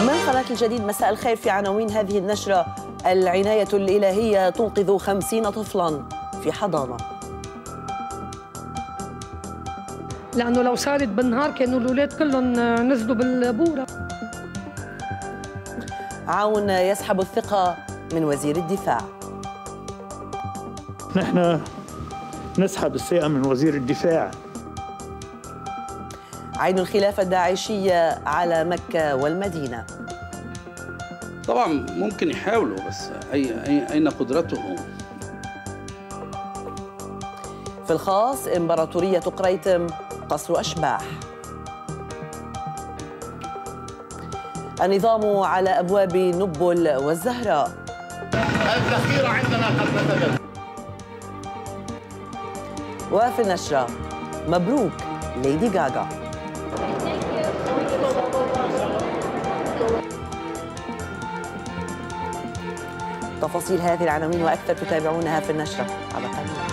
من قناة الجديد مساء الخير في عناوين هذه النشرة العناية الإلهية تنقذ خمسين طفلا في حضانة لأنه لو صارت بالنهار كانوا الأولاد كلهم نزلوا بالبورة عون يسحب الثقة من وزير الدفاع نحن نسحب الثقة من وزير الدفاع عين الخلافة الداعشية على مكة والمدينة طبعا ممكن يحاولوا بس أي أين قدرتهم في الخاص إمبراطورية قريتم قصر أشباح النظام على أبواب نبل والزهراء الذخيرة عندنا قد نتجد وفي النشرة مبروك ليدي غاغا تفاصيل هذه العناوين واكثر تتابعونها في النشره على قناه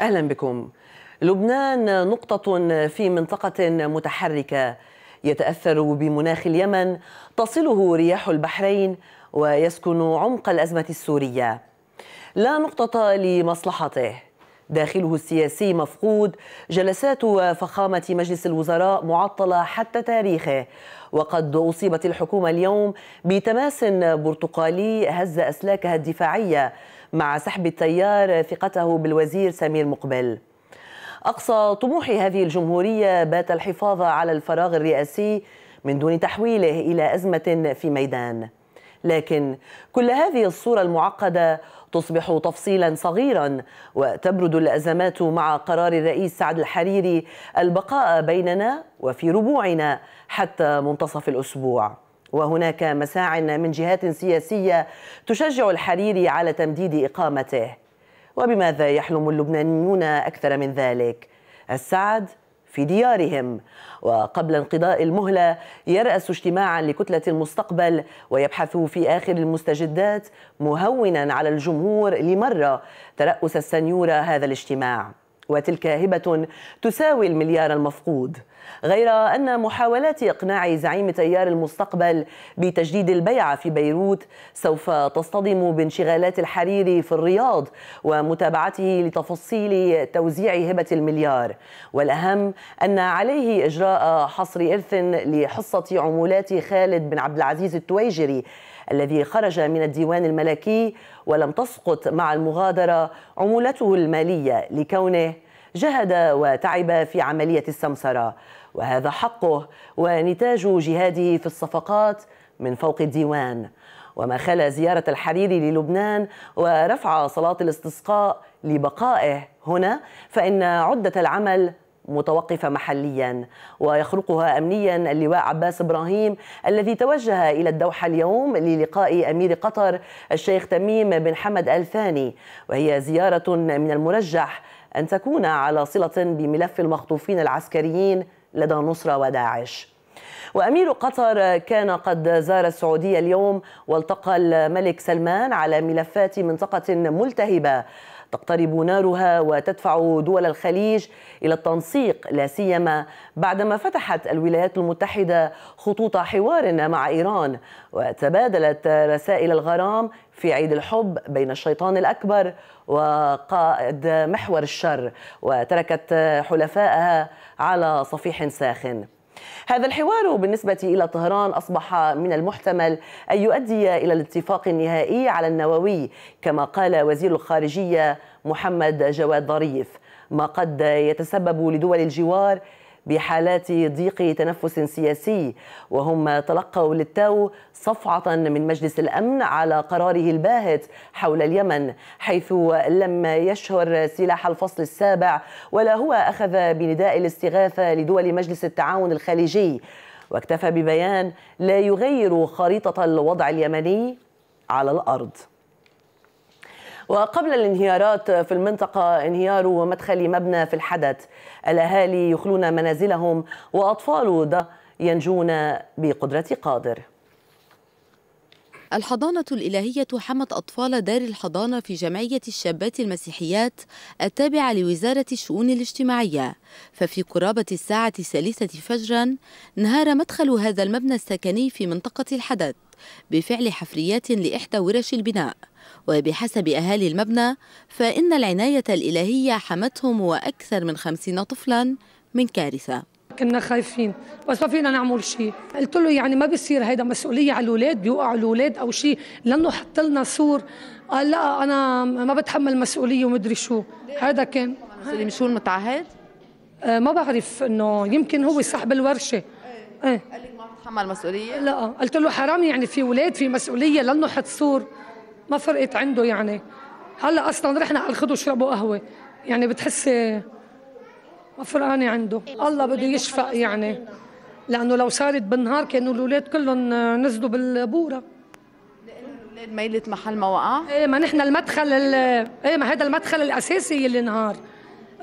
اهلا بكم لبنان نقطه في منطقه متحركه يتأثر بمناخ اليمن تصله رياح البحرين ويسكن عمق الأزمة السورية لا نقطة لمصلحته داخله السياسي مفقود جلسات وفخامة مجلس الوزراء معطلة حتى تاريخه وقد أصيبت الحكومة اليوم بتماس برتقالي هز أسلاكها الدفاعية مع سحب التيار ثقته بالوزير سمير مقبل أقصى طموح هذه الجمهورية بات الحفاظ على الفراغ الرئاسي من دون تحويله إلى أزمة في ميدان لكن كل هذه الصورة المعقدة تصبح تفصيلا صغيرا وتبرد الأزمات مع قرار الرئيس سعد الحريري البقاء بيننا وفي ربوعنا حتى منتصف الأسبوع وهناك مساع من جهات سياسية تشجع الحريري على تمديد إقامته وبماذا يحلم اللبنانيون أكثر من ذلك؟ السعد في ديارهم وقبل انقضاء المهلة يرأس اجتماعا لكتلة المستقبل ويبحث في آخر المستجدات مهونا على الجمهور لمرة ترأس السنيورة هذا الاجتماع وتلك هبة تساوي المليار المفقود غير أن محاولات إقناع زعيم تيار المستقبل بتجديد البيعة في بيروت سوف تصطدم بانشغالات الحريري في الرياض ومتابعته لتفاصيل توزيع هبة المليار والأهم أن عليه إجراء حصر إرث لحصة عمولات خالد بن عبد العزيز التويجري الذي خرج من الديوان الملكي ولم تسقط مع المغادرة عمولته المالية لكونه جهد وتعب في عملية السمسرة وهذا حقه ونتاج جهاده في الصفقات من فوق الديوان وما خلا زيارة الحريري للبنان ورفع صلاة الاستسقاء لبقائه هنا فإن عدة العمل متوقفة محليا ويخرقها أمنيا اللواء عباس إبراهيم الذي توجه إلى الدوحة اليوم للقاء أمير قطر الشيخ تميم بن حمد آل ثاني وهي زيارة من المرجح أن تكون على صلة بملف المخطوفين العسكريين لدى نصرة وداعش وأمير قطر كان قد زار السعودية اليوم والتقى الملك سلمان على ملفات منطقة ملتهبة تقترب نارها وتدفع دول الخليج الى التنسيق لا سيما بعدما فتحت الولايات المتحده خطوط حوار مع ايران وتبادلت رسائل الغرام في عيد الحب بين الشيطان الاكبر وقائد محور الشر وتركت حلفائها على صفيح ساخن هذا الحوار بالنسبة إلى طهران أصبح من المحتمل أن يؤدي إلى الاتفاق النهائي على النووي كما قال وزير الخارجية محمد جواد ظريف ما قد يتسبب لدول الجوار بحالات ضيق تنفس سياسي وهم تلقوا للتو صفعة من مجلس الأمن على قراره الباهت حول اليمن حيث لم يشهر سلاح الفصل السابع ولا هو أخذ بنداء الاستغاثة لدول مجلس التعاون الخليجي واكتفى ببيان لا يغير خريطة الوضع اليمني على الأرض وقبل الانهيارات في المنطقة انهيار ومدخل مبنى في الحدث الأهالي يخلون منازلهم وأطفال ده ينجون بقدرة قادر الحضانة الإلهية حمت أطفال دار الحضانة في جمعية الشابات المسيحيات التابعة لوزارة الشؤون الاجتماعية ففي قرابة الساعة الثالثة فجرا انهار مدخل هذا المبنى السكني في منطقة الحدث بفعل حفريات لإحدى ورش البناء وبحسب أهالي المبنى فإن العناية الإلهية حمتهم وأكثر من خمسين طفلا من كارثة كنا خايفين بس ما فينا نعمل شيء قلت له يعني ما بصير هيدا مسؤوليه على الاولاد بيوقعوا الاولاد او شيء لانه حط لنا سور قال لا انا ما بتحمل مسؤوليه ومدري شو هذا كان مسؤوليه مش المتعهد آه ما بعرف انه يمكن هو صاحب الورشه ايه قال لك ما بتحمل مسؤوليه لا قلت له حرام يعني في اولاد في مسؤوليه لانه حط سور ما فرقت عنده يعني هلا اصلا رحنا على الخدو شربوا قهوه يعني بتحسي ما فرقانه عنده الله بده يشفق يعني لانه لو صارت بالنهار كانوا الاولاد كلهم نزلوا بالبوره الاولاد ميلت محل ما وقع ايه ما نحن المدخل ايه ما هذا المدخل الاساسي اللي نهار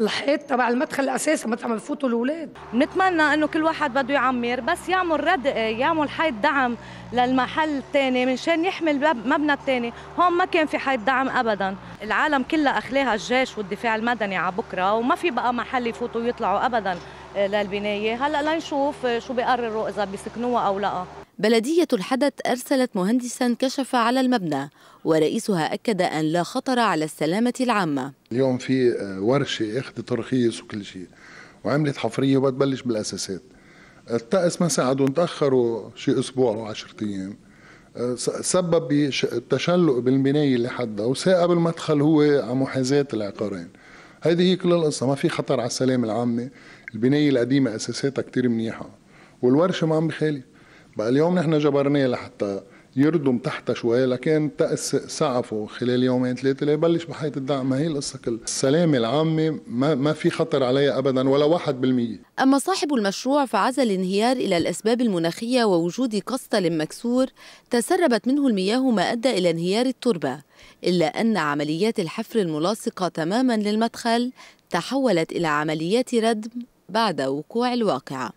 الحيط تبع المدخل الاساسي متى ما بفوتوا الاولاد بنتمنى انه كل واحد بده يعمر بس يعمل رد يعمل حيط دعم للمحل الثاني منشان يحمي المبنى الثاني هون ما كان في حيط دعم ابدا العالم كلها اخلاها الجيش والدفاع المدني على بكره وما في بقى محل يفوتوا ويطلعوا ابدا آه، للبنايه هلا لنشوف آه، شو بيقرروا اذا بيسكنوها او لا بلدية الحدث أرسلت مهندسا كشف على المبنى ورئيسها أكد أن لا خطر على السلامة العامة اليوم في آه، ورشة أخذ ترخيص وكل شيء وعملت حفرية وبتبلش بالأساسات الطقس ما ساعدوا تأخروا شيء أسبوع أو 10 أيام آه، سبب بتشلق بالبناية اللي حدها وساقب المدخل هو على محاذاة العقارين هذه هي كل القصة ما في خطر على السلامة العامة البناية القديمة أساساتها كتير منيحة والورشة ما عم بخالف بقى اليوم نحن جبرناه لحتى يردم تحتها شوي لكن تأس سعفه خلال يومين ثلاثة ليبلش بحياة الدعم ما هي القصة كلها السلامة العامة ما, ما في خطر عليها أبدا ولا واحد بالمية أما صاحب المشروع فعزى الانهيار إلى الأسباب المناخية ووجود قسطل مكسور تسربت منه المياه ما أدى إلى انهيار التربة إلا أن عمليات الحفر الملاصقة تماما للمدخل تحولت إلى عمليات ردم بعد وقوع الواقعة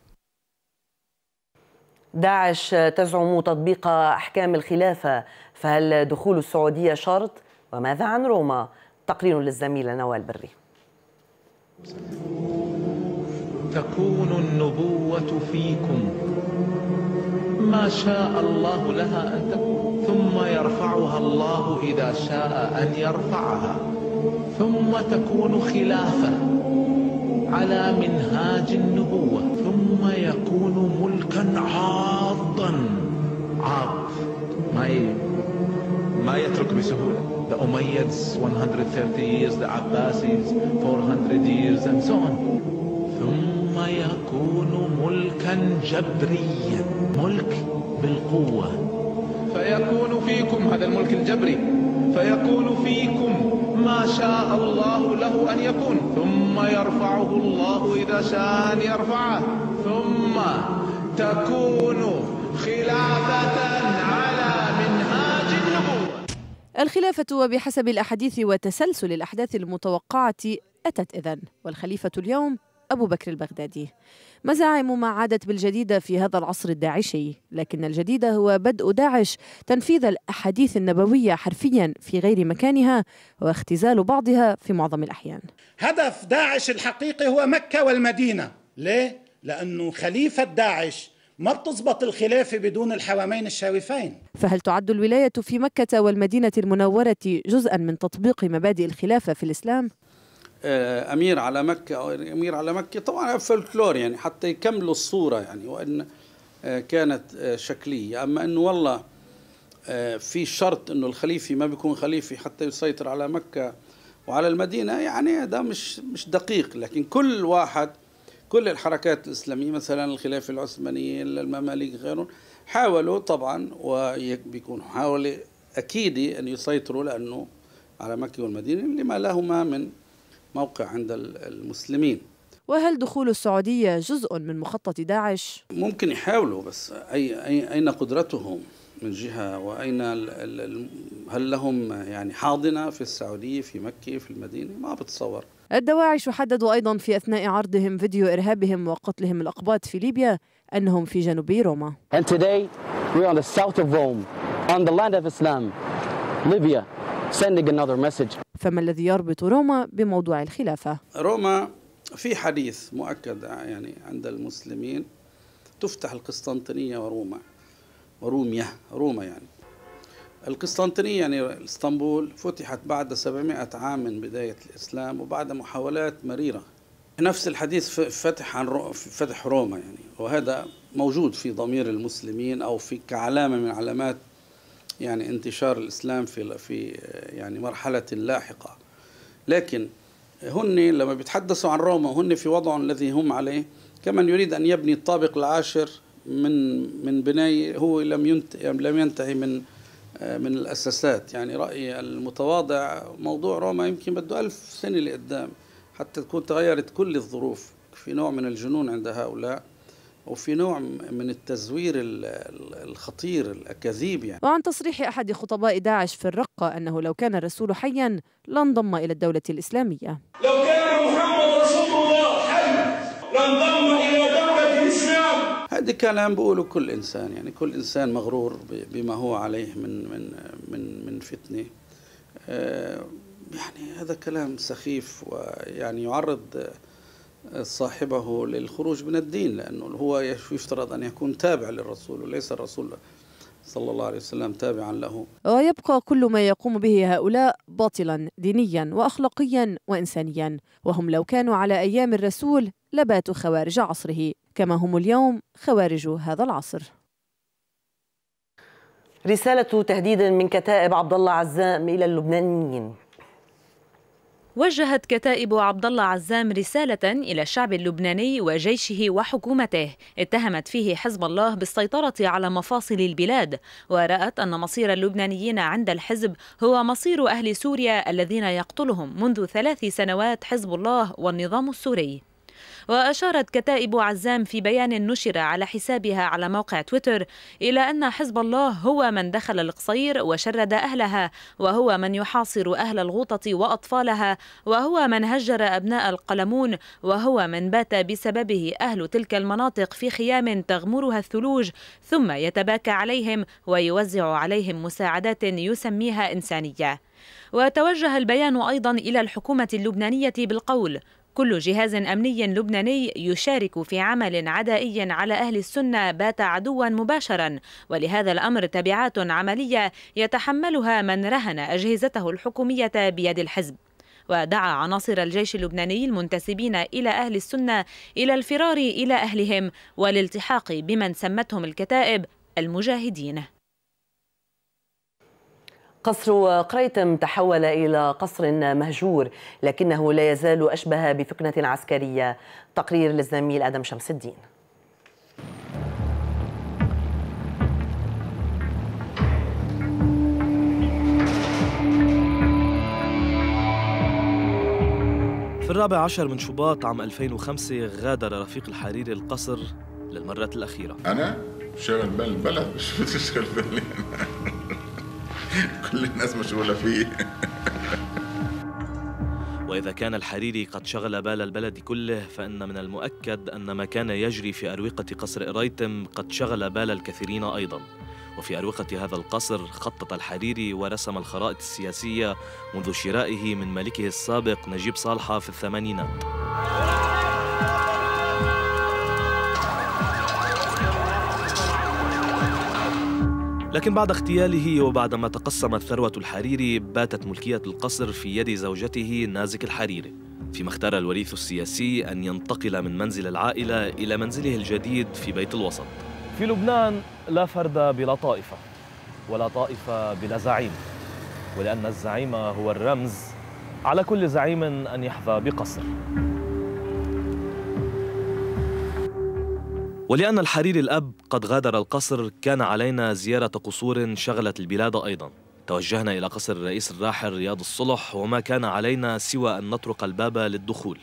داعش تزعم تطبيق أحكام الخلافة فهل دخول السعودية شرط؟ وماذا عن روما؟ تقرير للزميلة نوال بري تكون النبوة فيكم ما شاء الله لها أن تكون ثم يرفعها الله إذا شاء أن يرفعها ثم تكون خلافة على منهاج يترك بسهولة the Umayyads 130 years the Abbasis 400 years and so on ثم يكون ملكا جبريا ملك بالقوة فيكون فيكم هذا الملك الجبري فيكون فيكم ما شاء الله له أن يكون ثم يرفعه الله إذا شاء أن يرفعه ثم تكون خلافة عالية الخلافة وبحسب الأحاديث وتسلسل الأحداث المتوقعة أتت إذن والخليفة اليوم أبو بكر البغدادي مزاعم ما عادت بالجديدة في هذا العصر الداعشي لكن الجديد هو بدء داعش تنفيذ الأحاديث النبوية حرفيا في غير مكانها واختزال بعضها في معظم الأحيان هدف داعش الحقيقي هو مكة والمدينة ليه؟ لأنه خليفة داعش ما بتزبط الخلافة بدون الحوامين الشاوفين فهل تعد الولاية في مكة والمدينة المنورة جزءا من تطبيق مبادئ الخلافة في الإسلام؟ آه، أمير على مكة أو أمير على مكة طبعا فولكلور يعني حتى يكملوا الصورة يعني وأن آه، كانت آه، شكلية أما أنه والله في شرط أنه الخليفة ما بيكون خليفة حتى يسيطر على مكة وعلى المدينة يعني هذا مش مش دقيق لكن كل واحد كل الحركات الإسلامية مثلا الخلافة العثمانية المماليك غيرهم حاولوا طبعا وبيكونوا حاول أكيد أن يسيطروا لأنه على مكة والمدينة لما لهما من موقع عند المسلمين وهل دخول السعودية جزء من مخطط داعش؟ ممكن يحاولوا بس أي, أين قدرتهم من جهة وأين هل لهم يعني حاضنة في السعودية في مكة في المدينة ما بتصور الدواعش حددوا أيضا في أثناء عرضهم فيديو إرهابهم وقتلهم الأقباط في ليبيا أنهم في جنوب روما And today on the south of Rome, on the land of Islam, Libya, sending another message. فما الذي يربط روما بموضوع الخلافة؟ روما في حديث مؤكد يعني عند المسلمين تفتح القسطنطينية وروما وروميا روما يعني القسطنطينية يعني اسطنبول فتحت بعد 700 عام من بداية الإسلام وبعد محاولات مريرة نفس الحديث فتح عن رو فتح روما يعني وهذا موجود في ضمير المسلمين أو في كعلامة من علامات يعني انتشار الإسلام في في يعني مرحلة لاحقة لكن هن لما بيتحدثوا عن روما هن في وضع الذي هم عليه كمن يريد أن يبني الطابق العاشر من من بناية هو لم لم ينتهي من من الأساسات يعني رأيي المتواضع موضوع روما يمكن بده ألف سنة لقدام حتى تكون تغيرت كل الظروف في نوع من الجنون عند هؤلاء وفي نوع من التزوير الخطير الأكاذيب يعني وعن تصريح أحد خطباء داعش في الرقة أنه لو كان الرسول حيا لانضم إلى الدولة الإسلامية هذا كلام بقوله كل إنسان يعني كل إنسان مغرور بما هو عليه من من من من فتنة آه، يعني هذا كلام سخيف ويعني يعرض صاحبه للخروج من الدين لأنه هو يفترض أن يكون تابع للرسول وليس الرسول صلى الله عليه وسلم تابعا له ويبقى كل ما يقوم به هؤلاء باطلا دينيا واخلاقيا وانسانيا وهم لو كانوا على ايام الرسول لباتوا خوارج عصره كما هم اليوم خوارج هذا العصر رساله تهديد من كتائب عبد الله عزام الى اللبنانيين وجهت كتائب عبد الله عزام رسالة إلى الشعب اللبناني وجيشه وحكومته اتهمت فيه حزب الله بالسيطرة على مفاصل البلاد ورأت أن مصير اللبنانيين عند الحزب هو مصير أهل سوريا الذين يقتلهم منذ ثلاث سنوات حزب الله والنظام السوري وأشارت كتائب عزام في بيان نشر على حسابها على موقع تويتر إلى أن حزب الله هو من دخل القصير وشرد أهلها وهو من يحاصر أهل الغوطة وأطفالها وهو من هجر أبناء القلمون وهو من بات بسببه أهل تلك المناطق في خيام تغمرها الثلوج ثم يتباكى عليهم ويوزع عليهم مساعدات يسميها إنسانية وتوجه البيان أيضا إلى الحكومة اللبنانية بالقول كل جهاز أمني لبناني يشارك في عمل عدائي على أهل السنة بات عدوا مباشرا ولهذا الأمر تبعات عملية يتحملها من رهن أجهزته الحكومية بيد الحزب ودعا عناصر الجيش اللبناني المنتسبين إلى أهل السنة إلى الفرار إلى أهلهم والالتحاق بمن سمتهم الكتائب المجاهدين قصر قريتم تحول إلى قصر مهجور لكنه لا يزال أشبه بفكنة عسكرية تقرير للزميل آدم شمس الدين في الرابع عشر من شباط عام 2005 غادر رفيق الحريري القصر للمرة الأخيرة أنا شغل بال البلد مش بتشغل بالي أنا كل الناس مشغولة فيه وإذا كان الحريري قد شغل بال البلد كله فإن من المؤكد أن ما كان يجري في أروقة قصر إريتم قد شغل بال الكثيرين أيضاً وفي أروقة هذا القصر خطط الحريري ورسم الخرائط السياسية منذ شرائه من ملكه السابق نجيب صالحة في الثمانينات لكن بعد اغتياله وبعدما تقسمت ثروة الحريري باتت ملكية القصر في يد زوجته نازك الحريري فيما اختار الوريث السياسي أن ينتقل من منزل العائلة إلى منزله الجديد في بيت الوسط في لبنان لا فرد بلا طائفة ولا طائفة بلا زعيم ولأن الزعيم هو الرمز على كل زعيم أن يحظى بقصر ولأن الحرير الأب قد غادر القصر كان علينا زيارة قصور شغلت البلاد أيضا توجهنا إلى قصر الرئيس الراحل رياض الصلح وما كان علينا سوى أن نطرق الباب للدخول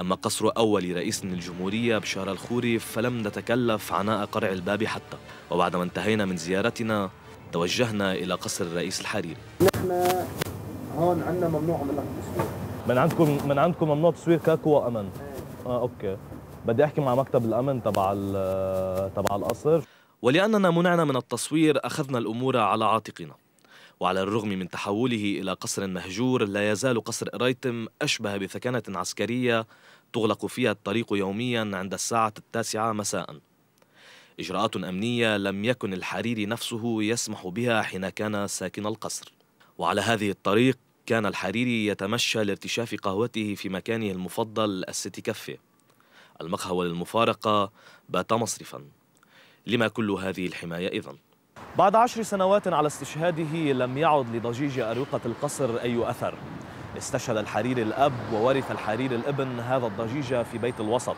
أما قصر أول رئيس الجمهورية بشار الخوري فلم نتكلف عناء قرع الباب حتى وبعدما انتهينا من زيارتنا توجهنا إلى قصر الرئيس الحريري نحن هون عندنا ممنوع من التصوير من عندكم من عندكم ممنوع تصوير كاكو وأمن إيه. آه أوكي بدي احكي مع مكتب الامن تبع تبع القصر ولاننا منعنا من التصوير اخذنا الامور على عاتقنا وعلى الرغم من تحوله الى قصر مهجور لا يزال قصر ريتم اشبه بثكنه عسكريه تغلق فيها الطريق يوميا عند الساعه التاسعه مساء اجراءات امنيه لم يكن الحريري نفسه يسمح بها حين كان ساكن القصر وعلى هذه الطريق كان الحريري يتمشى لارتشاف قهوته في مكانه المفضل السيتي كافيه المقهى وللمفارقة بات مصرفا لما كل هذه الحماية إذا بعد عشر سنوات على استشهاده لم يعد لضجيج أروقة القصر أي أثر استشهد الحرير الأب وورث الحرير الابن هذا الضجيج في بيت الوسط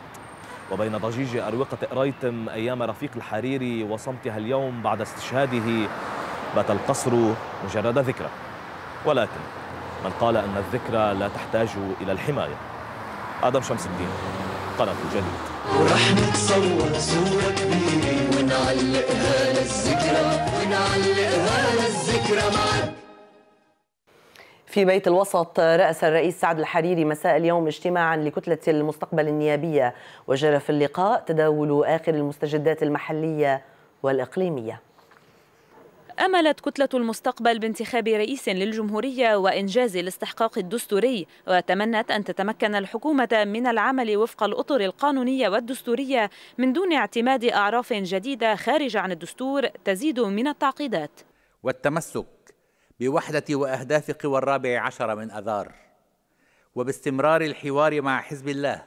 وبين ضجيج أروقة قريتم أيام رفيق الحريري وصمتها اليوم بعد استشهاده بات القصر مجرد ذكرى ولكن من قال أن الذكرى لا تحتاج إلى الحماية آدم شمس الدين القناة الجديد ورح نتصور صورة كبيرة ونعلقها للذكرى ونعلقها للذكرى معك في بيت الوسط رأس الرئيس سعد الحريري مساء اليوم اجتماعا لكتلة المستقبل النيابية وجرى في اللقاء تداول آخر المستجدات المحلية والإقليمية أملت كتلة المستقبل بانتخاب رئيس للجمهورية وإنجاز الاستحقاق الدستوري وتمنت أن تتمكن الحكومة من العمل وفق الأطر القانونية والدستورية من دون اعتماد أعراف جديدة خارجة عن الدستور تزيد من التعقيدات والتمسك بوحدة وأهداف قوى الرابع عشر من أذار وباستمرار الحوار مع حزب الله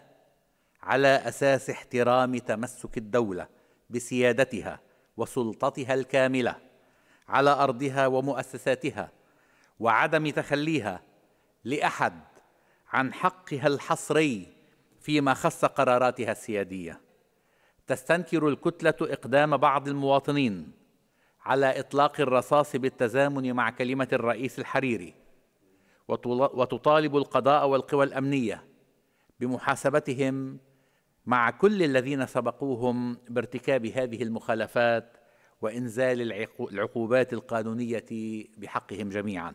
على أساس احترام تمسك الدولة بسيادتها وسلطتها الكامله على ارضها ومؤسساتها وعدم تخليها لاحد عن حقها الحصري فيما خص قراراتها السياديه تستنكر الكتله اقدام بعض المواطنين على اطلاق الرصاص بالتزامن مع كلمه الرئيس الحريري وتطالب القضاء والقوى الامنيه بمحاسبتهم مع كل الذين سبقوهم بارتكاب هذه المخالفات وإنزال العقوبات القانونية بحقهم جميعاً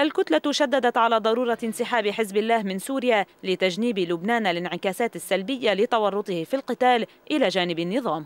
الكتلة شددت على ضرورة انسحاب حزب الله من سوريا لتجنيب لبنان الانعكاسات السلبية لتورطه في القتال إلى جانب النظام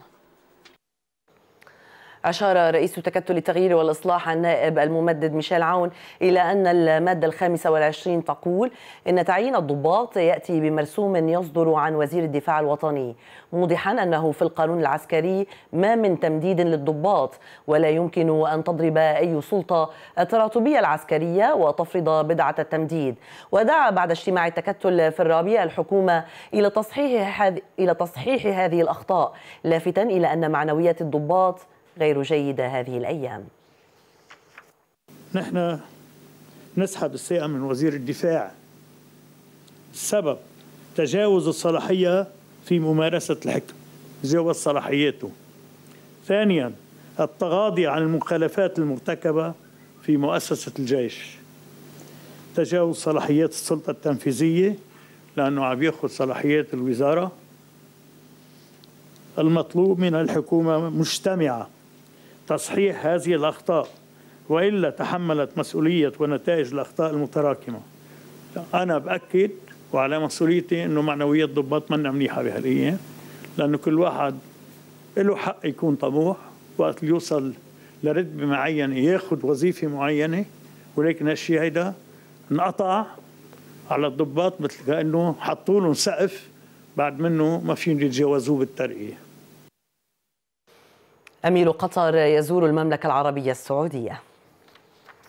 أشار رئيس تكتل التغيير والإصلاح النائب الممدد ميشيل عون إلى أن المادة الخامسة والعشرين تقول إن تعيين الضباط يأتي بمرسوم يصدر عن وزير الدفاع الوطني موضحا أنه في القانون العسكري ما من تمديد للضباط ولا يمكن أن تضرب أي سلطة التراتبية العسكرية وتفرض بدعة التمديد ودعا بعد اجتماع التكتل في الرابع الحكومة إلى تصحيح هذه إلى تصحيح هذه الأخطاء لافتا إلى أن معنويات الضباط غير جيدة هذه الأيام نحن نسحب الثقة من وزير الدفاع السبب تجاوز الصلاحية في ممارسة الحكم تجاوز صلاحياته ثانيا التغاضي عن المخالفات المرتكبة في مؤسسة الجيش تجاوز صلاحيات السلطة التنفيذية لأنه عم ياخذ صلاحيات الوزارة المطلوب من الحكومة مجتمعة تصحيح هذه الأخطاء وإلا تحملت مسؤولية ونتائج الأخطاء المتراكمة أنا بأكد وعلى مسؤوليتي أنه معنوية الضباط منا منيحة بهالأيام لأنه كل واحد له حق يكون طموح وقت يوصل لرتبة معينة ياخذ وظيفة معينة ولكن هالشيء هيدا انقطع على الضباط مثل كأنه حطوا لهم سقف بعد منه ما فيهم يتجاوزوه بالترقية أمير قطر يزور المملكة العربية السعودية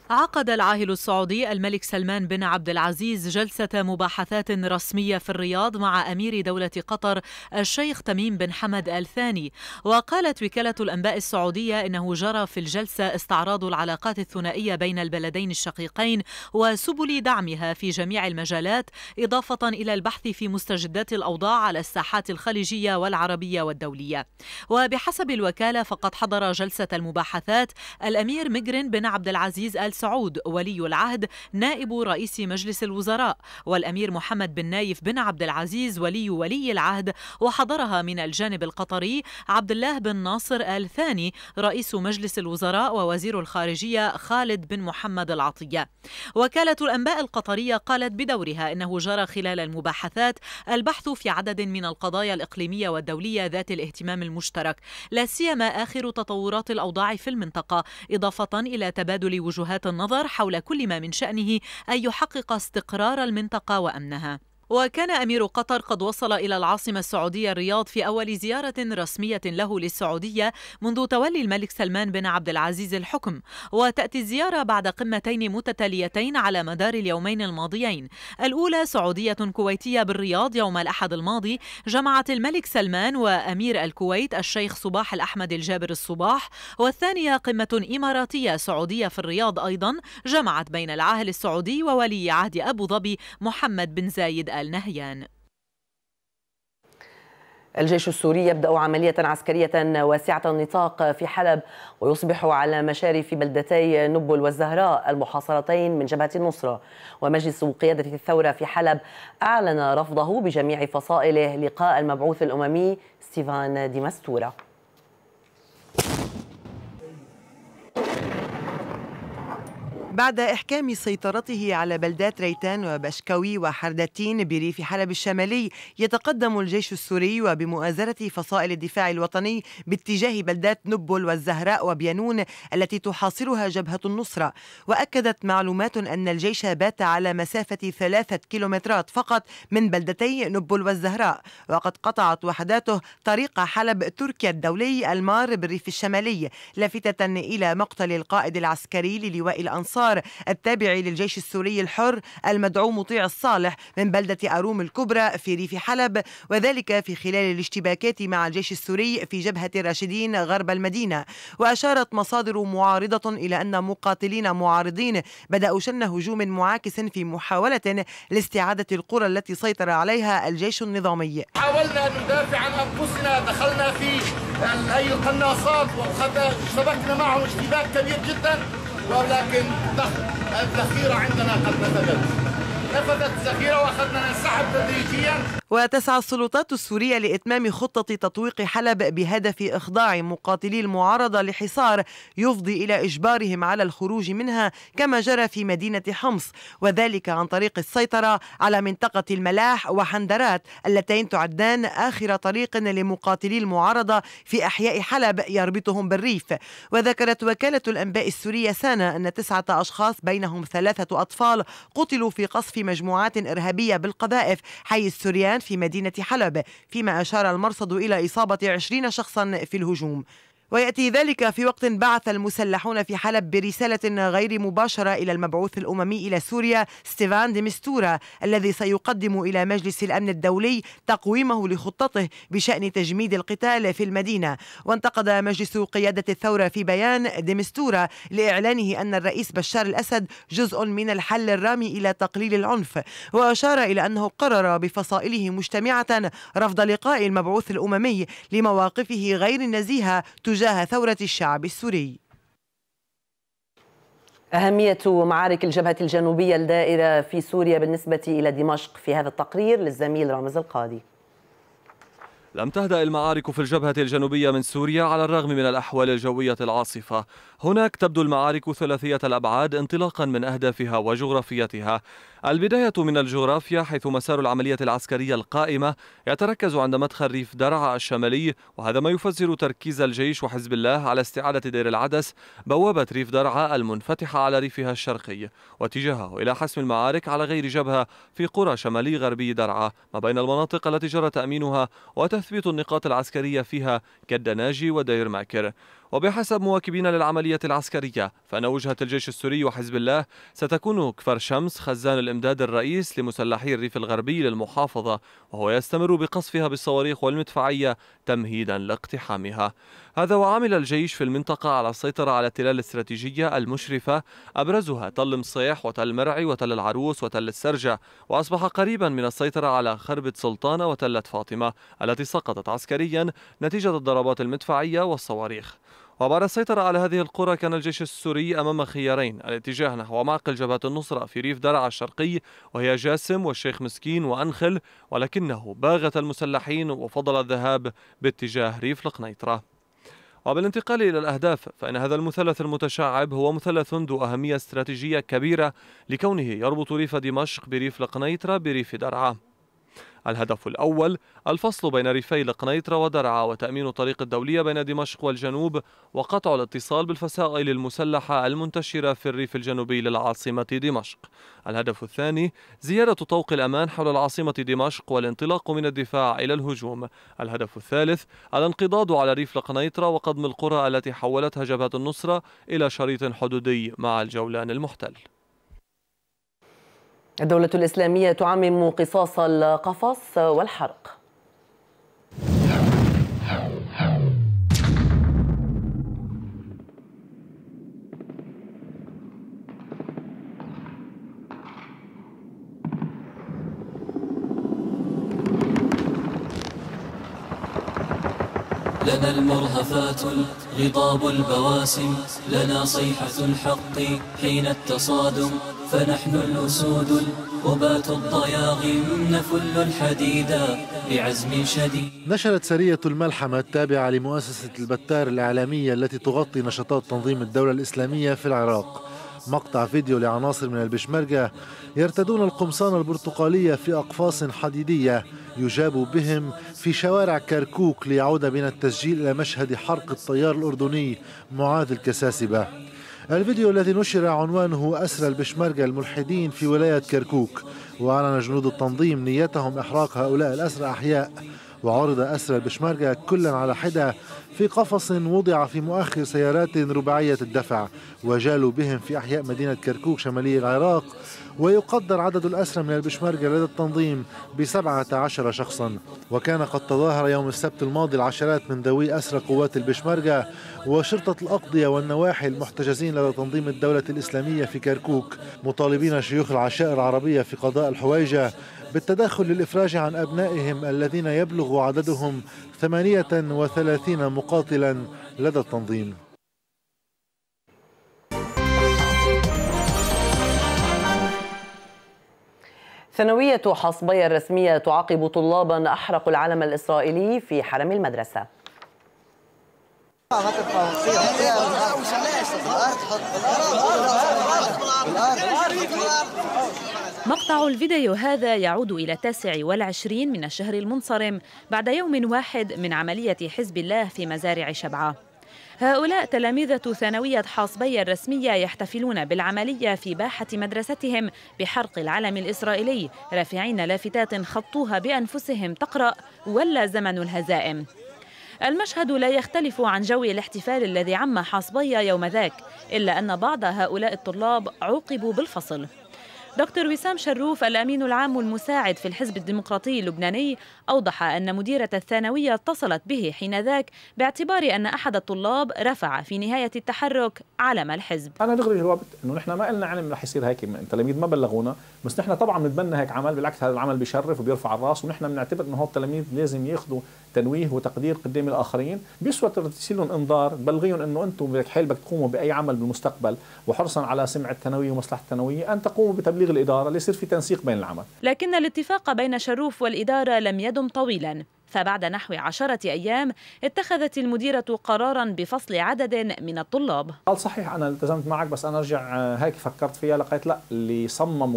عقد العاهل السعودي الملك سلمان بن عبد العزيز جلسة مباحثات رسمية في الرياض مع أمير دولة قطر الشيخ تميم بن حمد آل ثاني وقالت وكالة الأنباء السعودية إنه جرى في الجلسة استعراض العلاقات الثنائية بين البلدين الشقيقين وسبل دعمها في جميع المجالات إضافة إلى البحث في مستجدات الأوضاع على الساحات الخليجية والعربية والدولية وبحسب الوكالة فقد حضر جلسة المباحثات الأمير مجرن بن عبد العزيز آل سعود ولي العهد نائب رئيس مجلس الوزراء والأمير محمد بن نايف بن عبد العزيز ولي ولي العهد وحضرها من الجانب القطري عبد الله بن ناصر آل ثاني رئيس مجلس الوزراء ووزير الخارجية خالد بن محمد العطية وكالة الأنباء القطرية قالت بدورها إنه جرى خلال المباحثات البحث في عدد من القضايا الإقليمية والدولية ذات الاهتمام المشترك لا سيما آخر تطورات الأوضاع في المنطقة إضافة إلى تبادل وجهات النظر حول كل ما من شأنه أن يحقق استقرار المنطقة وأمنها وكان أمير قطر قد وصل إلى العاصمة السعودية الرياض في أول زيارة رسمية له للسعودية منذ تولي الملك سلمان بن عبد العزيز الحكم وتأتي الزيارة بعد قمتين متتاليتين على مدار اليومين الماضيين الأولى سعودية كويتية بالرياض يوم الأحد الماضي جمعت الملك سلمان وأمير الكويت الشيخ صباح الأحمد الجابر الصباح والثانية قمة إماراتية سعودية في الرياض أيضا جمعت بين العاهل السعودي وولي عهد أبو ظبي محمد بن زايد آل نهيان الجيش السوري يبدأ عملية عسكرية واسعة النطاق في حلب ويصبح على مشارف بلدتي نبل والزهراء المحاصرتين من جبهة النصرة ومجلس قيادة الثورة في حلب أعلن رفضه بجميع فصائله لقاء المبعوث الأممي ستيفان ديماستورا بعد إحكام سيطرته على بلدات ريتان وبشكوي وحردتين بريف حلب الشمالي يتقدم الجيش السوري وبمؤازرة فصائل الدفاع الوطني باتجاه بلدات نبل والزهراء وبيانون التي تحاصرها جبهة النصرة وأكدت معلومات أن الجيش بات على مسافة ثلاثة كيلومترات فقط من بلدتي نبل والزهراء وقد قطعت وحداته طريق حلب تركيا الدولي المار بالريف الشمالي لافتة إلى مقتل القائد العسكري للواء الأنصار الأنصار التابع للجيش السوري الحر المدعو مطيع الصالح من بلدة أروم الكبرى في ريف حلب وذلك في خلال الاشتباكات مع الجيش السوري في جبهة راشدين غرب المدينة وأشارت مصادر معارضة إلى أن مقاتلين معارضين بدأوا شن هجوم معاكس في محاولة لاستعادة القرى التي سيطر عليها الجيش النظامي حاولنا أن ندافع عن أنفسنا دخلنا في أي القناصات وسبقنا معهم اشتباك كبير جدا ولكن الذخيره عندنا قد نتجدد نفذت الذخيرة وأخذنا ننسحب تدريجيا وتسعى السلطات السورية لإتمام خطة تطويق حلب بهدف إخضاع مقاتلي المعارضة لحصار يفضي إلى إجبارهم على الخروج منها كما جرى في مدينة حمص وذلك عن طريق السيطرة على منطقة الملاح وحندرات اللتين تعدان آخر طريق لمقاتلي المعارضة في أحياء حلب يربطهم بالريف وذكرت وكالة الأنباء السورية سانا أن تسعة أشخاص بينهم ثلاثة أطفال قتلوا في قصف مجموعات إرهابية بالقذائف حي السريان في مدينة حلب فيما أشار المرصد إلى إصابة 20 شخصا في الهجوم ويأتي ذلك في وقت بعث المسلحون في حلب برسالة غير مباشرة إلى المبعوث الأممي إلى سوريا ستيفان ديمستورا الذي سيقدم إلى مجلس الأمن الدولي تقويمه لخطته بشأن تجميد القتال في المدينة وانتقد مجلس قيادة الثورة في بيان ديمستورا لإعلانه أن الرئيس بشار الأسد جزء من الحل الرامي إلى تقليل العنف وأشار إلى أنه قرر بفصائله مجتمعة رفض لقاء المبعوث الأممي لمواقفه غير النزيهة تجاه ثورة الشعب السوري أهمية معارك الجبهة الجنوبية الدائرة في سوريا بالنسبة إلى دمشق في هذا التقرير للزميل رامز القاضي لم تهدأ المعارك في الجبهة الجنوبية من سوريا على الرغم من الأحوال الجوية العاصفة هناك تبدو المعارك ثلاثية الأبعاد انطلاقا من أهدافها وجغرافيتها البداية من الجغرافيا حيث مسار العملية العسكرية القائمة يتركز عند مدخل ريف درعا الشمالي وهذا ما يفسر تركيز الجيش وحزب الله على استعادة دير العدس بوابة ريف درعا المنفتحة على ريفها الشرقي واتجاهه إلى حسم المعارك على غير جبهة في قرى شمالي غربي درعا ما بين المناطق التي جرى تأمينها وتثبيت النقاط العسكرية فيها كالدناجي ودير ماكر وبحسب مواكبين للعملية العسكرية فأن وجهة الجيش السوري وحزب الله ستكون كفر شمس خزان الإمداد الرئيس لمسلحي الريف الغربي للمحافظة وهو يستمر بقصفها بالصواريخ والمدفعية تمهيدا لاقتحامها هذا وعمل الجيش في المنطقة على السيطرة على التلال الاستراتيجية المشرفة أبرزها تل مصيح وتل مرعي وتل العروس وتل السرجة وأصبح قريبا من السيطرة على خربة سلطانة وتلة فاطمة التي سقطت عسكريا نتيجة الضربات المدفعية والصواريخ وبعد السيطرة على هذه القرى كان الجيش السوري أمام خيارين الاتجاه نحو معقل جبهة النصرة في ريف درعا الشرقي وهي جاسم والشيخ مسكين وأنخل ولكنه باغت المسلحين وفضل الذهاب باتجاه ريف القنيطرة وبالانتقال إلى الأهداف فإن هذا المثلث المتشعب هو مثلث ذو أهمية استراتيجية كبيرة لكونه يربط ريف دمشق بريف القنيطرة بريف درعا الهدف الأول الفصل بين ريفي القنيطرة ودرعا وتأمين الطريق الدولية بين دمشق والجنوب وقطع الاتصال بالفسائل المسلحة المنتشرة في الريف الجنوبي للعاصمة دمشق الهدف الثاني زيادة طوق الأمان حول العاصمة دمشق والانطلاق من الدفاع إلى الهجوم الهدف الثالث الانقضاض على ريف القنيطرة وقضم القرى التي حولتها جبهة النصرة إلى شريط حدودي مع الجولان المحتل الدولة الإسلامية تعمم قصاص القفص والحرق لنا المرهفات غضاب البواسم لنا صيحة الحق حين التصادم فنحن الأسود وبات الضياغم نفل الحديد بعزم شديد نشرت سرية الملحمة التابعة لمؤسسة البتار الإعلامية التي تغطي نشاطات تنظيم الدولة الإسلامية في العراق مقطع فيديو لعناصر من البشمركة يرتدون القمصان البرتقالية في أقفاص حديدية يجاب بهم في شوارع كركوك ليعود بنا التسجيل إلى مشهد حرق الطيار الأردني معاذ الكساسبة الفيديو الذي نشر عنوانه أسرى البشمركة الملحدين في ولاية كركوك وأعلن جنود التنظيم نيتهم إحراق هؤلاء الأسرى أحياء وعرض أسرى البشمركة كلا على حدة في قفص وضع في مؤخر سيارات رباعية الدفع وجالوا بهم في أحياء مدينة كركوك شمالي العراق ويقدر عدد الأسرى من البشمركة لدى التنظيم بسبعة عشر شخصا وكان قد تظاهر يوم السبت الماضي العشرات من ذوي أسرى قوات البشمركة وشرطة الأقضية والنواحي المحتجزين لدى تنظيم الدولة الإسلامية في كركوك مطالبين شيوخ العشائر العربية في قضاء الحويجة بالتدخل للإفراج عن أبنائهم الذين يبلغ عددهم 38 مقاتلا لدى التنظيم ثانوية حصبية الرسمية تعاقب طلابا أحرقوا العلم الإسرائيلي في حرم المدرسة مقطع الفيديو هذا يعود إلى التاسع والعشرين من الشهر المنصرم بعد يوم واحد من عملية حزب الله في مزارع شبعة هؤلاء تلاميذة ثانوية حاصبية الرسمية يحتفلون بالعملية في باحة مدرستهم بحرق العلم الإسرائيلي رافعين لافتات خطوها بأنفسهم تقرأ ولا زمن الهزائم المشهد لا يختلف عن جو الاحتفال الذي عم حاصبية يوم ذاك إلا أن بعض هؤلاء الطلاب عوقبوا بالفصل دكتور وسام شروف الأمين العام المساعد في الحزب الديمقراطي اللبناني أوضح أن مديرة الثانوية اتصلت به حينذاك باعتبار أن أحد الطلاب رفع في نهاية التحرك علم الحزب أنا دغري جاوبت أنه نحن ما قلنا علم رح يصير هيك التلاميذ ما بلغونا بس نحن طبعا بنتبنى هيك عمل بالعكس هذا العمل بيشرف وبيرفع الراس ونحن بنعتبر أنه التلاميذ لازم ياخذوا تنويه وتقدير قدام الآخرين بيسوى لهم انذار بلغيهم أنه أنتم حيل بدك تقوموا بأي عمل بالمستقبل وحرصا على سمعة الثانوية ومصلحة الثانوية أن تقوموا بتبليغ تبليغ الإدارة ليصير في تنسيق بين العمل لكن الاتفاق بين شروف والإدارة لم يدم طويلا فبعد نحو عشرة أيام اتخذت المديرة قرارا بفصل عدد من الطلاب قال صحيح أنا التزمت معك بس أنا أرجع آه، هيك فكرت فيها لقيت لا اللي صمم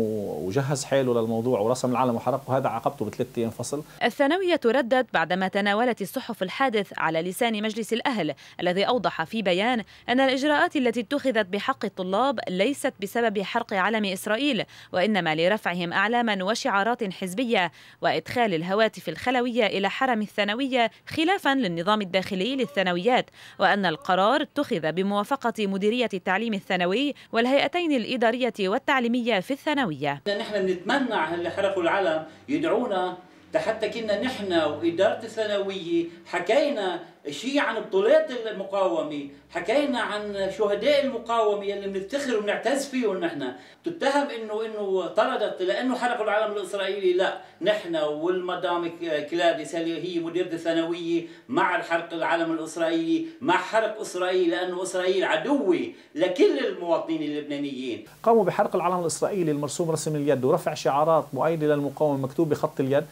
وجهز حاله للموضوع ورسم العالم وحرق وهذا عاقبته بثلاث أيام فصل الثانوية ردت بعدما تناولت الصحف الحادث على لسان مجلس الأهل الذي أوضح في بيان أن الإجراءات التي اتخذت بحق الطلاب ليست بسبب حرق علم إسرائيل وإنما لرفعهم أعلاما وشعارات حزبية وإدخال الهواتف الخلوية إلى حرق الهرم الثانوية خلافا للنظام الداخلي للثانويات وأن القرار اتخذ بموافقة مديرية التعليم الثانوي والهيئتين الإدارية والتعليمية في الثانوية نحن نتمنع اللي حرقوا العلم يدعونا حتى كنا نحن وإدارة الثانوية حكينا شيء عن بطولات المقاومة حكينا عن شهداء المقاومة اللي بنفتخر ونعتز فيهم نحن تتهم انه انه طردت لانه حرقوا العلم الاسرائيلي لا نحن والمدام كلادس اللي هي مديرة الثانوية مع الحرق العلم الاسرائيلي مع حرق اسرائيل لانه اسرائيل عدوي لكل المواطنين اللبنانيين قاموا بحرق العلم الاسرائيلي المرسوم رسم اليد ورفع شعارات مؤيدة للمقاومة مكتوب بخط اليد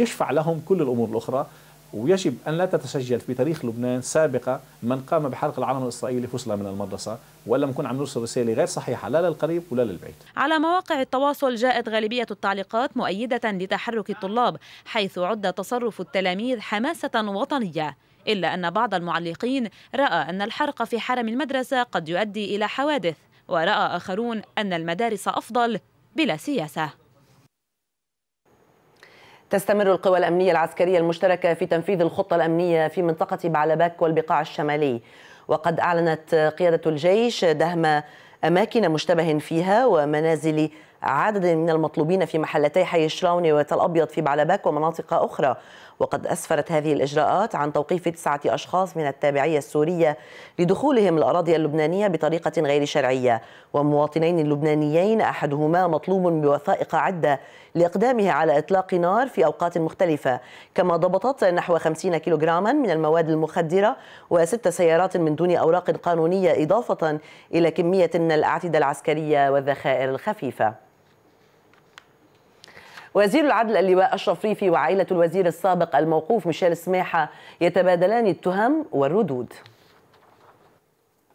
يشفع لهم كل الأمور الأخرى ويجب أن لا تتسجل في تاريخ لبنان سابقة من قام بحرق العلم الإسرائيلي فصلة من المدرسة ولا نكون عم نرسل رسالة غير صحيحة لا للقريب ولا للبعيد على مواقع التواصل جاءت غالبية التعليقات مؤيدة لتحرك الطلاب حيث عد تصرف التلاميذ حماسة وطنية إلا أن بعض المعلقين رأى أن الحرق في حرم المدرسة قد يؤدي إلى حوادث ورأى آخرون أن المدارس أفضل بلا سياسة تستمر القوى الأمنية العسكرية المشتركة في تنفيذ الخطة الأمنية في منطقة بعلبك والبقاع الشمالي وقد أعلنت قيادة الجيش دهم أماكن مشتبه فيها ومنازل عدد من المطلوبين في محلتي حي الشراوني وتل أبيض في بعلبك ومناطق أخرى وقد أسفرت هذه الإجراءات عن توقيف تسعة أشخاص من التابعية السورية لدخولهم الأراضي اللبنانية بطريقة غير شرعية ومواطنين لبنانيين أحدهما مطلوب بوثائق عدة لإقدامه على إطلاق نار في أوقات مختلفة كما ضبطت نحو 50 كيلوغراما من المواد المخدرة وست سيارات من دون أوراق قانونية إضافة إلى كمية من الأعتدة العسكرية والذخائر الخفيفة وزير العدل اللواء أشرف ريفي وعائلة الوزير السابق الموقوف ميشيل سماحة يتبادلان التهم والردود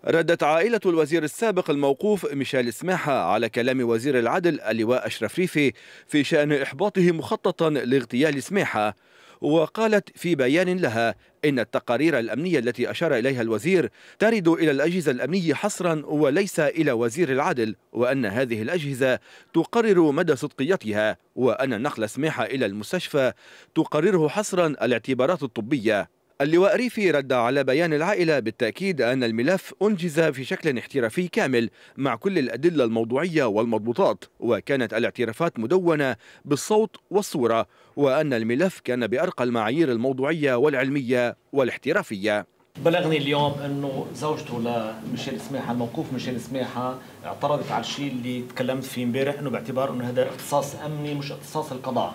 ردت عائلة الوزير السابق الموقوف ميشيل سماحة على كلام وزير العدل اللواء أشرف ريفي في شأن إحباطه مخططا لاغتيال سماحة وقالت في بيان لها إن التقارير الأمنية التي أشار إليها الوزير ترد إلى الأجهزة الأمنية حصرا وليس إلى وزير العدل وأن هذه الأجهزة تقرر مدى صدقيتها وأن النقل سماحة إلى المستشفى تقرره حصرا الاعتبارات الطبية اللواء ريفي رد على بيان العائلة بالتأكيد أن الملف أنجز في شكل احترافي كامل مع كل الأدلة الموضوعية والمضبوطات وكانت الاعترافات مدونة بالصوت والصورة وأن الملف كان بأرقى المعايير الموضوعية والعلمية والاحترافية بلغني اليوم انه زوجته لميشيل سماحه الموقوف ميشيل سماحه اعترضت على الشيء اللي تكلمت فيه امبارح انه باعتبار انه هذا اختصاص امني مش اختصاص القضاء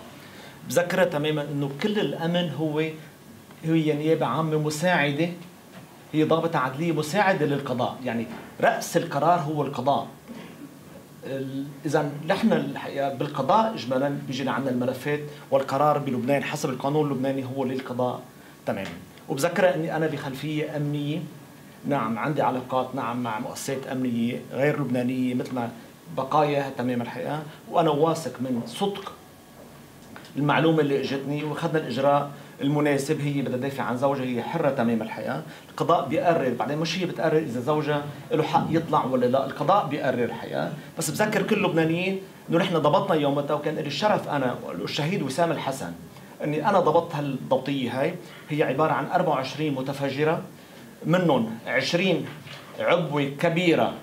بذكرها تماما انه كل الامن هو هي نيابه عامه مساعده هي ضابطه عدليه مساعده للقضاء يعني راس القرار هو القضاء اذا نحن الحقيقه بالقضاء اجمالا بيجي عندنا الملفات والقرار بلبنان حسب القانون اللبناني هو للقضاء تماما وبذكر اني انا بخلفيه امنيه نعم عندي علاقات نعم مع مؤسسات امنيه غير لبنانيه مثل ما بقايا تماما الحقيقه وانا واثق من صدق المعلومه اللي اجتني واخذنا الاجراء المناسب هي بدها تدافع عن زوجها هي حره تمام الحياه القضاء بيقرر بعدين مش هي بتقرر اذا زوجها له حق يطلع ولا لا القضاء بيقرر الحياه بس بذكر كل اللبنانيين انه نحن ضبطنا يومتها وكان لي الشرف انا والشهيد وسام الحسن اني انا ضبطت هالضبطيه هاي هي عباره عن 24 متفجره منهم 20 عبوه كبيره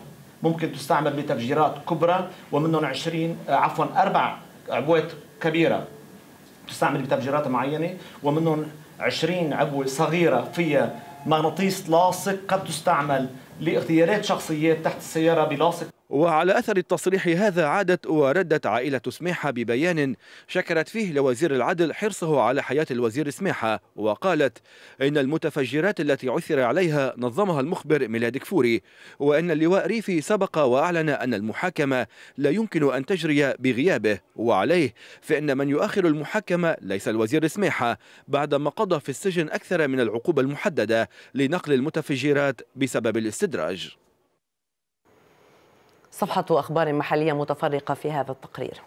ممكن تستعمل بتفجيرات كبرى ومنهم 20 عفوا اربع عبوات كبيره بتستعمل بتفجيرات معينه ومنهم 20 عبوه صغيره فيها مغناطيس لاصق قد تستعمل لاغتيالات شخصيات تحت السياره بلاصق وعلى أثر التصريح هذا عادت وردت عائلة سميحة ببيان شكرت فيه لوزير العدل حرصه على حياة الوزير سميحة وقالت إن المتفجرات التي عثر عليها نظمها المخبر ميلاد كفوري وإن اللواء ريفي سبق وأعلن أن المحاكمة لا يمكن أن تجري بغيابه وعليه فإن من يؤخر المحاكمة ليس الوزير سميحة بعدما قضى في السجن أكثر من العقوبة المحددة لنقل المتفجرات بسبب الاستدراج صفحة أخبار محلية متفرقة في هذا التقرير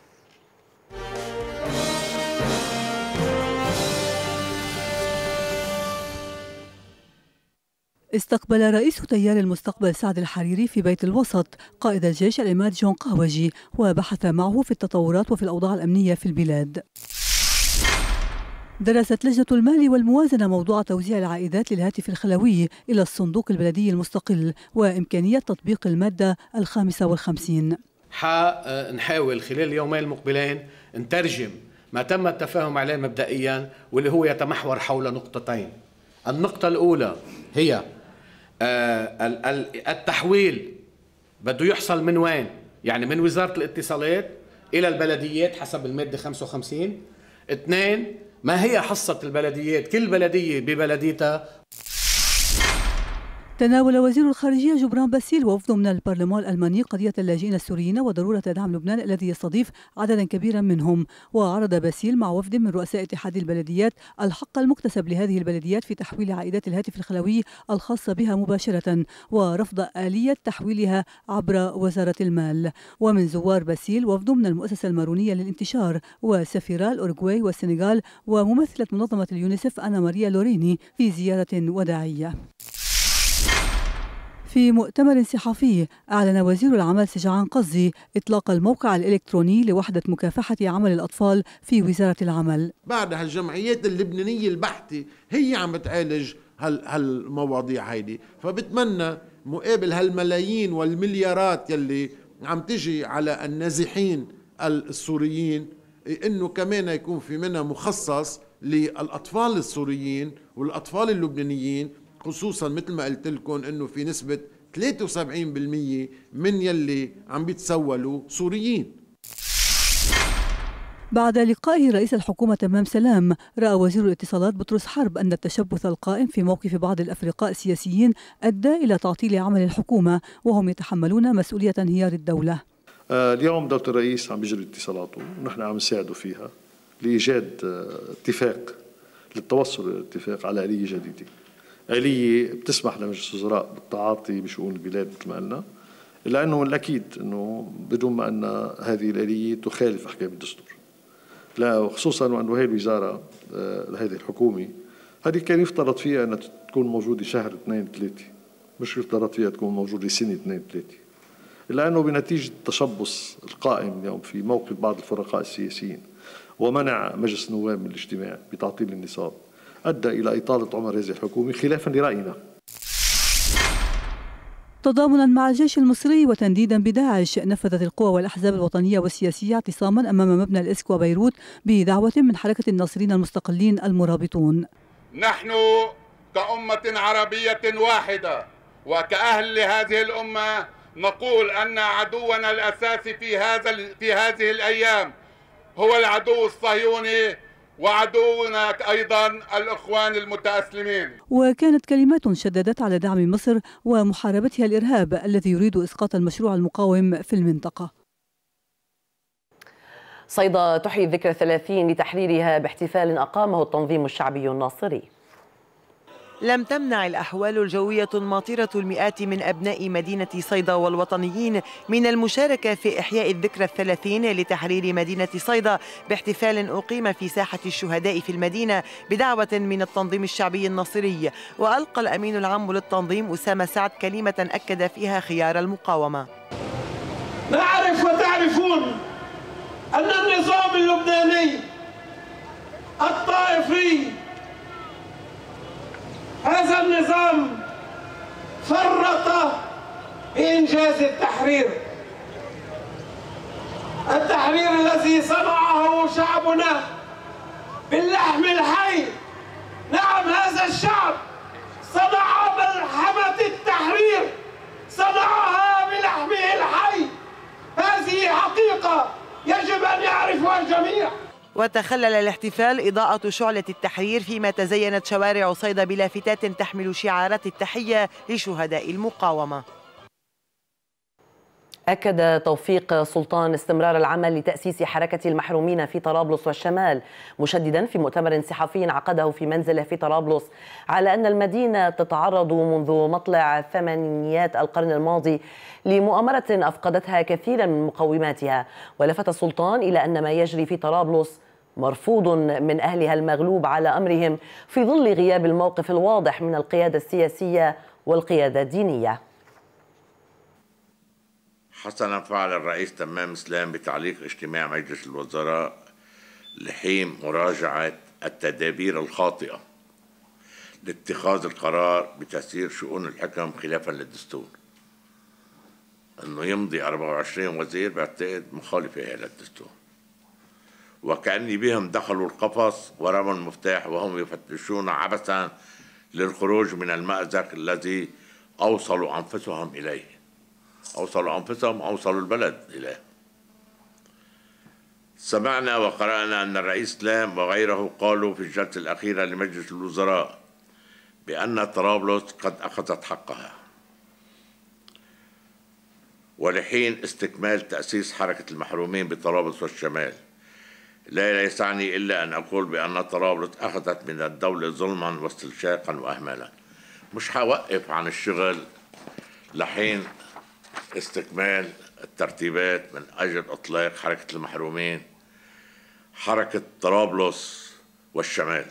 استقبل رئيس تيار المستقبل سعد الحريري في بيت الوسط قائد الجيش العماد جون قهوجي وبحث معه في التطورات وفي الأوضاع الأمنية في البلاد درست لجنة المال والموازنة موضوع توزيع العائدات للهاتف الخلوي إلى الصندوق البلدي المستقل وإمكانية تطبيق المادة الخامسة والخمسين حنحاول خلال اليومين المقبلين نترجم ما تم التفاهم عليه مبدئيا واللي هو يتمحور حول نقطتين النقطة الأولى هي آه، التحويل بده يحصل من وين يعني من وزارة الاتصالات إلى البلديات حسب المادة 55 اثنين ما هي حصة البلديات كل بلدية ببلديتها تناول وزير الخارجية جبران باسيل ووفد من البرلمان الألماني قضية اللاجئين السوريين وضرورة دعم لبنان الذي يستضيف عددا كبيرا منهم وعرض باسيل مع وفد من رؤساء اتحاد البلديات الحق المكتسب لهذه البلديات في تحويل عائدات الهاتف الخلوي الخاصة بها مباشرة ورفض آلية تحويلها عبر وزارة المال ومن زوار باسيل وفد من المؤسسة المارونية للانتشار وسفيرا الأورغواي والسنغال وممثلة منظمة اليونيسف أنا ماريا لوريني في زيارة وداعية في مؤتمر صحفي أعلن وزير العمل سجعان قصدي إطلاق الموقع الإلكتروني لوحدة مكافحة عمل الأطفال في وزارة العمل بعد هالجمعيات اللبنانية البحتة هي عم بتعالج هالمواضيع هيدي فبتمنى مقابل هالملايين والمليارات يلي عم تجي على النازحين السوريين انه كمان يكون في منها مخصص للاطفال السوريين والاطفال اللبنانيين خصوصا مثل ما قلت لكم انه في نسبه 73% من يلي عم بيتسولوا سوريين بعد لقاء رئيس الحكومة تمام سلام رأى وزير الاتصالات بطرس حرب أن التشبث القائم في موقف بعض الأفرقاء السياسيين أدى إلى تعطيل عمل الحكومة وهم يتحملون مسؤولية انهيار الدولة آه، اليوم دولة الرئيس عم بيجري اتصالاته ونحن عم نساعده فيها لإيجاد آه، اتفاق للتوصل إلى اتفاق على آلية جديدة آلية بتسمح لمجلس الوزراء بالتعاطي بشؤون البلاد مثل ما قلنا إلا أنه من الأكيد أنه بدون ما أن هذه الآلية تخالف أحكام الدستور لا وخصوصا وأنه هذه الوزارة آه، هذه الحكومة هذه كان يفترض فيها أنها تكون موجودة شهر اثنين ثلاثة مش يفترض فيها تكون موجودة سنة اثنين ثلاثة إلا أنه بنتيجة التشبص القائم اليوم في موقف بعض الفرقاء السياسيين ومنع مجلس النواب من الاجتماع بتعطيل النصاب أدى إلى إطالة عمر هذه الحكومة خلافا لرأينا تضامنا مع الجيش المصري وتنديدا بداعش نفذت القوى والاحزاب الوطنيه والسياسيه اعتصاما امام مبنى الاسكوا بيروت بدعوه من حركه الناصرين المستقلين المرابطون. نحن كامه عربيه واحده وكاهل لهذه الامه نقول ان عدونا الاساسي في هذا في هذه الايام هو العدو الصهيوني وعدونا ايضا الاخوان المتاسلمين. وكانت كلمات شددت على دعم مصر ومحاربتها الارهاب الذي يريد اسقاط المشروع المقاوم في المنطقه. صيدا تحيي الذكرى الثلاثين لتحريرها باحتفال أقامه التنظيم الشعبي الناصري لم تمنع الأحوال الجوية الماطرة المئات من أبناء مدينة صيدا والوطنيين من المشاركة في إحياء الذكرى الثلاثين لتحرير مدينة صيدا باحتفال أقيم في ساحة الشهداء في المدينة بدعوة من التنظيم الشعبي النصري وألقى الأمين العام للتنظيم أسامة سعد كلمة أكد فيها خيار المقاومة نعرف وتعرفون أن النظام اللبناني الطائفي هذا النظام فرط بإنجاز التحرير التحرير الذي صنعه شعبنا باللحم الحي نعم هذا الشعب صنع ملحمة التحرير صنعها بلحمه الحي هذه حقيقة يجب أن يعرفها الجميع وتخلل الاحتفال إضاءة شعلة التحرير فيما تزينت شوارع صيدا بلافتات تحمل شعارات التحية لشهداء المقاومة أكد توفيق سلطان استمرار العمل لتأسيس حركة المحرومين في طرابلس والشمال مشددا في مؤتمر صحفي عقده في منزله في طرابلس على أن المدينة تتعرض منذ مطلع ثمانينيات القرن الماضي لمؤامرة أفقدتها كثيرا من مقوماتها ولفت السلطان إلى أن ما يجري في طرابلس مرفوض من أهلها المغلوب على أمرهم في ظل غياب الموقف الواضح من القيادة السياسية والقيادة الدينية حسنا فعل الرئيس تمام اسلام بتعليق اجتماع مجلس الوزراء لحين مراجعه التدابير الخاطئه لاتخاذ القرار بتسيير شؤون الحكم خلافا للدستور انه يمضي 24 وزير بعتقد مخالفه هي للدستور وكأني بهم دخلوا القفص ورموا المفتاح وهم يفتشون عبثا للخروج من المأزق الذي أوصلوا أنفسهم إليه أوصلوا أنفسهم أوصلوا البلد إليه سمعنا وقرأنا أن الرئيس لام وغيره قالوا في الجلسة الأخيرة لمجلس الوزراء بأن طرابلس قد أخذت حقها ولحين استكمال تأسيس حركة المحرومين بطرابلس والشمال لا يسعني إلا أن أقول بأن طرابلس أخذت من الدولة ظلما واستلشاقا وأهمالا مش هوقف عن الشغل لحين استكمال الترتيبات من أجل إطلاق حركة المحرومين حركة طرابلس والشمال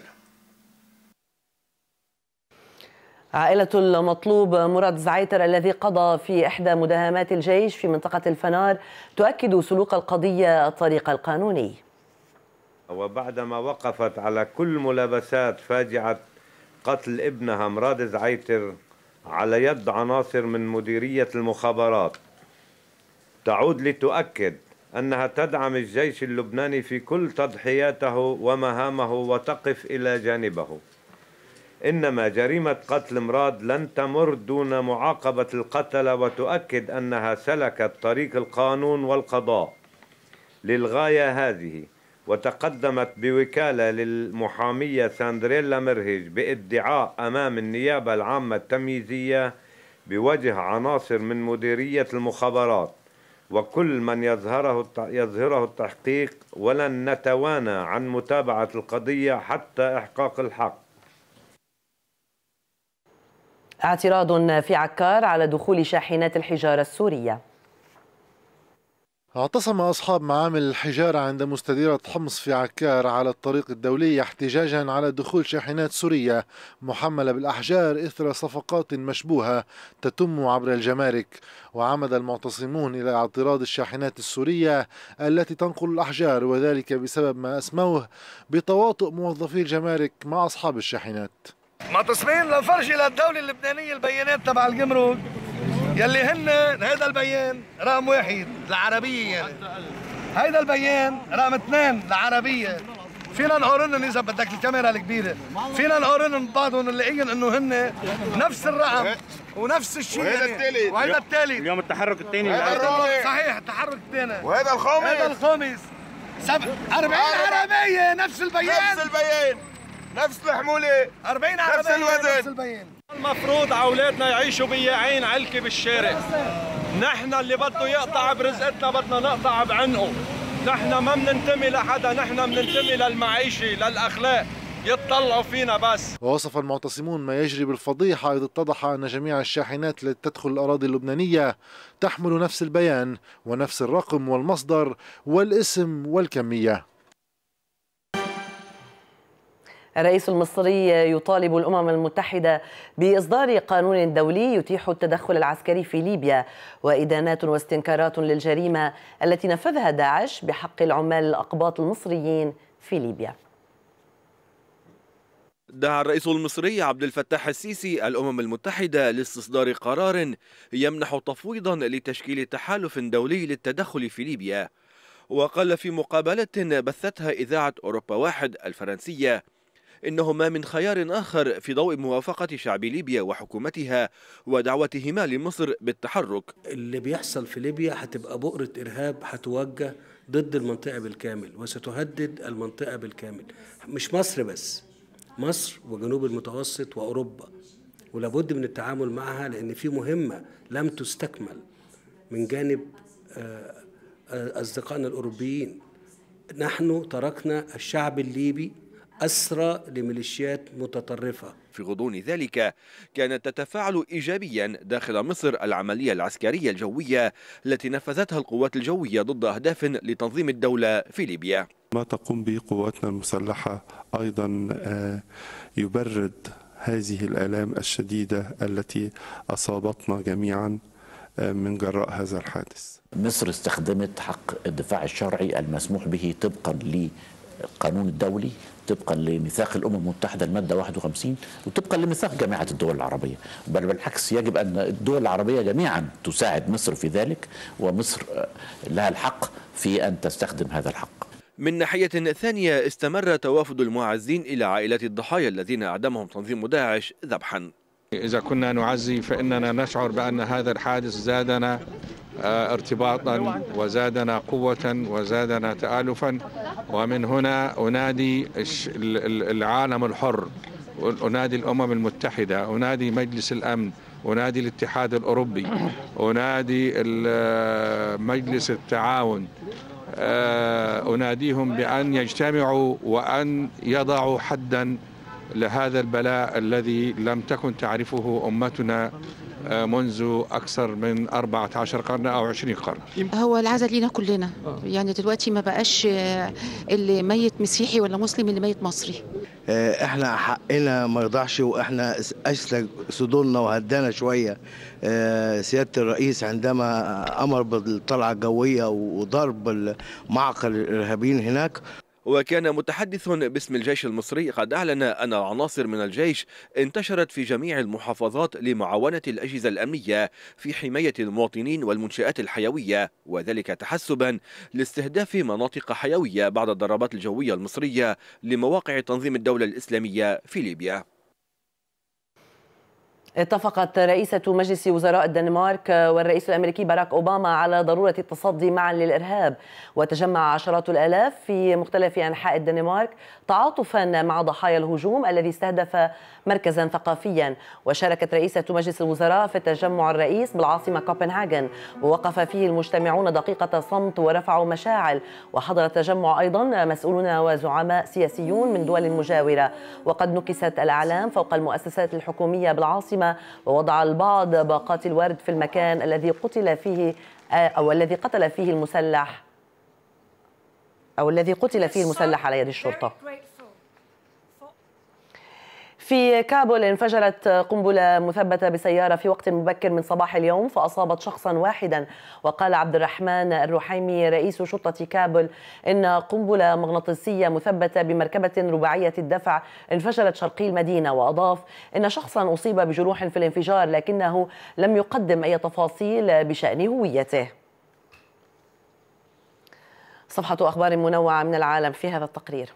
عائلة المطلوب مراد زعيتر الذي قضى في إحدى مداهمات الجيش في منطقة الفنار تؤكد سلوك القضية الطريق القانوني وبعدما وقفت على كل ملابسات فاجعة قتل ابنها مراد زعيتر على يد عناصر من مديرية المخابرات تعود لتؤكد أنها تدعم الجيش اللبناني في كل تضحياته ومهامه وتقف إلى جانبه إنما جريمة قتل مراد لن تمر دون معاقبة القتلة وتؤكد أنها سلكت طريق القانون والقضاء للغاية هذه وتقدمت بوكالة للمحامية ساندريلا مرهج بادعاء أمام النيابة العامة التمييزية بوجه عناصر من مديرية المخابرات وكل من يظهره يظهره التحقيق ولن نتوانى عن متابعة القضية حتى إحقاق الحق. اعتراض في عكار على دخول شاحنات الحجارة السورية اعتصم أصحاب معامل الحجارة عند مستديرة حمص في عكار على الطريق الدولي احتجاجا على دخول شاحنات سورية محملة بالأحجار إثر صفقات مشبوهة تتم عبر الجمارك وعمد المعتصمون إلى اعتراض الشاحنات السورية التي تنقل الأحجار وذلك بسبب ما أسموه بتواطؤ موظفي الجمارك مع أصحاب الشاحنات معتصمين لنفرجي للدولة اللبنانية البيانات تبع الجمرك يلي هن هيدا البيان رقم واحد العربية يعني هيدا البيان رقم اثنين العربية فينا نقارنهم اذا بدك الكاميرا الكبيره فينا نقارنهم ببعضهم نلاقيهم انه هن نفس الرقم ونفس الشيء يعني. وهذا الثالث وهذا الثالث اليوم التحرك الثاني صحيح التحرك الثاني وهذا الخامس هذا الخامس سبع 40 عربيه نفس البيان نفس البيان نفس الحموله 40 عربيه نفس الوزن نفس البيان المفروض اولادنا يعيشوا بياعين علكه بالشارع نحن اللي بده يقطع برزقتنا بدنا نقطع بعنقه نحن ما بننتمي لحدا نحن بننتمي للمعيشه للاخلاق يتطلعوا فينا بس ووصف المعتصمون ما يجري بالفضيحة إذ اتضح أن جميع الشاحنات التي تدخل الأراضي اللبنانية تحمل نفس البيان ونفس الرقم والمصدر والاسم والكمية الرئيس المصري يطالب الأمم المتحدة بإصدار قانون دولي يتيح التدخل العسكري في ليبيا وإدانات واستنكارات للجريمة التي نفذها داعش بحق العمال الأقباط المصريين في ليبيا دعا الرئيس المصري عبد الفتاح السيسي الأمم المتحدة لاستصدار قرار يمنح تفويضا لتشكيل تحالف دولي للتدخل في ليبيا وقال في مقابلة بثتها إذاعة أوروبا واحد الفرنسية إنه ما من خيار آخر في ضوء موافقة شعب ليبيا وحكومتها ودعوتهما لمصر بالتحرك اللي بيحصل في ليبيا هتبقى بؤرة إرهاب هتوجه ضد المنطقة بالكامل وستهدد المنطقة بالكامل مش مصر بس مصر وجنوب المتوسط وأوروبا ولابد من التعامل معها لأن في مهمة لم تستكمل من جانب آه، آه، أصدقائنا الأوروبيين نحن تركنا الشعب الليبي أسرى لميليشيات متطرفة في غضون ذلك كانت تتفاعل إيجابيا داخل مصر العملية العسكرية الجوية التي نفذتها القوات الجوية ضد أهداف لتنظيم الدولة في ليبيا ما تقوم به قواتنا المسلحة أيضا آه، يبرد هذه الآلام الشديدة التي أصابتنا جميعا آه، من جراء هذا الحادث مصر استخدمت حق الدفاع الشرعي المسموح به طبقا للقانون الدولي طبقا لميثاق الامم المتحده الماده 51 وطبقا لميثاق جامعه الدول العربيه بل بالعكس يجب ان الدول العربيه جميعا تساعد مصر في ذلك ومصر آه، لها الحق في ان تستخدم هذا الحق من ناحية ثانية استمر توافد المعزين إلى عائلات الضحايا الذين أعدمهم تنظيم داعش ذبحا إذا كنا نعزي فإننا نشعر بأن هذا الحادث زادنا آه، ارتباطا وزادنا قوة وزادنا تآلفا ومن هنا أنادي العالم الحر أنادي الأمم المتحدة أنادي مجلس الأمن أنادي الاتحاد الأوروبي أنادي آه، مجلس التعاون آه، أناديهم بأن يجتمعوا وأن يضعوا حداً لهذا البلاء الذي لم تكن تعرفه أمتنا آه، منذ أكثر من 14 قرن أو 20 قرن هو العزاء لينا كلنا يعني دلوقتي ما بقاش آه، اللي ميت مسيحي ولا مسلم اللي ميت مصري آه، احنا حقنا ما يرضعش واحنا اسلك صدورنا وهدانا شويه سياده الرئيس عندما امر بالطلعه الجويه وضرب معقل الارهابيين هناك وكان متحدث باسم الجيش المصري قد أعلن أن عناصر من الجيش انتشرت في جميع المحافظات لمعاونة الأجهزة الأمنية في حماية المواطنين والمنشآت الحيوية وذلك تحسبا لاستهداف مناطق حيوية بعد الضربات الجوية المصرية لمواقع تنظيم الدولة الإسلامية في ليبيا اتفقت رئيسة مجلس وزراء الدنمارك والرئيس الأمريكي باراك أوباما على ضرورة التصدي معا للإرهاب وتجمع عشرات الآلاف في مختلف أنحاء الدنمارك تعاطفا مع ضحايا الهجوم الذي استهدف مركزا ثقافيا وشاركت رئيسة مجلس الوزراء في التجمع الرئيس بالعاصمة كوبنهاجن ووقف فيه المجتمعون دقيقة صمت ورفعوا مشاعل وحضر التجمع أيضا مسؤولون وزعماء سياسيون من دول مجاورة وقد نكست الأعلام فوق المؤسسات الحكومية بالعاصمة القادمة ووضع البعض باقات الورد في المكان الذي قتل فيه آه، أو الذي قتل فيه المسلح أو الذي قتل فيه المسلح على يد الشرطة في كابول انفجرت قنبلة مثبتة بسيارة في وقت مبكر من صباح اليوم فأصابت شخصا واحدا وقال عبد الرحمن الرحيمي رئيس شرطة كابول إن قنبلة مغناطيسية مثبتة بمركبة رباعية الدفع انفجرت شرقي المدينة وأضاف إن شخصا أصيب بجروح في الانفجار لكنه لم يقدم أي تفاصيل بشأن هويته صفحة أخبار منوعة من العالم في هذا التقرير